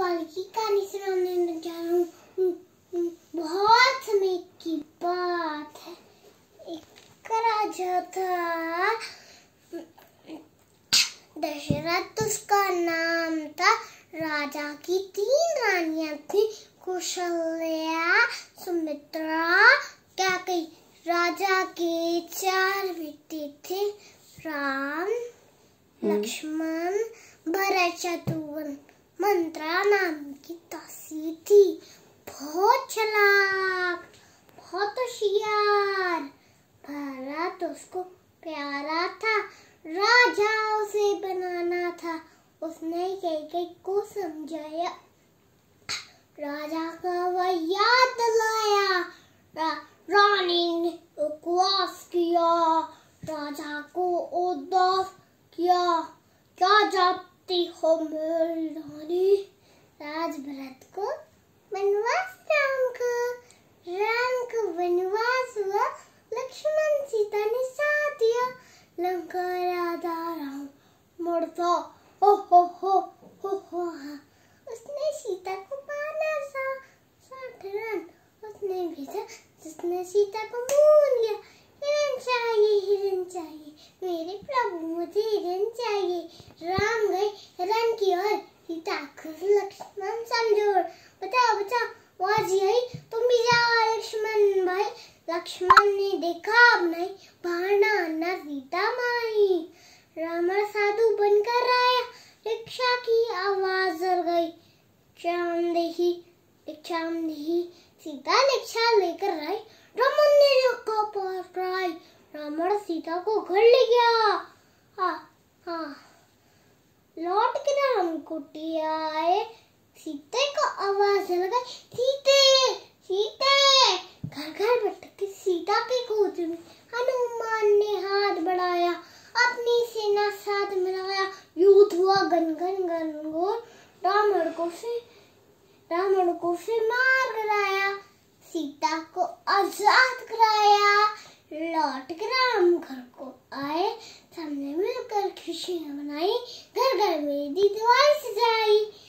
वाले की कहानी सुनाने जा रहा हूँ बहुत समय की बात है एक राजा था दशरथ उसका नाम था राजा की तीन रानियां थी कुशल्या सुमित्रा क्या कही राजा के चार बेटे थे राम लक्ष्मण भरत शत्रुघ्न मंत्रा नाम की दासी थी बहुत चलाक बहुत होशियार भारत तो उसको प्यारा था राजा उसे बनाना था उसने कई कई को समझाया राजा का वह याद लाया रा, रानी ने उपवास किया राजा को उदास किया क्या जब सकती हो मोरी राज भरत को वनवास राम का राम का वनवास हुआ लक्ष्मण सीता ने साथ दिया लंका राधा राम मुड़ता हो हो हो हो हो हाँ। उसने सीता को पाना सा साथ रन उसने भेजा जिसने सीता को मूल लिया हिरन चाहिए हिरन चाहिए मेरे प्रभु मुझे बाजी आई तो मिला लक्ष्मण भाई लक्ष्मण ने देखा अब नहीं भाना ना सीता माई रामा साधु बनकर आया रिक्शा की आवाज डर गई चांदही चांदही सीता रिक्शा लेकर आई रमन ने रखा पकड़ाई रामण सीता को घर ले गया हाँ हाँ लौट के ना हम कुटिया आए सीते को आवाज लगाई सीते सीते घर घर के सीता के खोज में हनुमान ने हाथ बढ़ाया अपनी सेना साथ मिलाया युद्ध हुआ गन गन गन गोर राम को से राम को से मार गिराया सीता को आजाद कराया लौट के राम घर को आए सामने मिलकर खुशियां मनाई घर घर मेरी दिवाली सजाई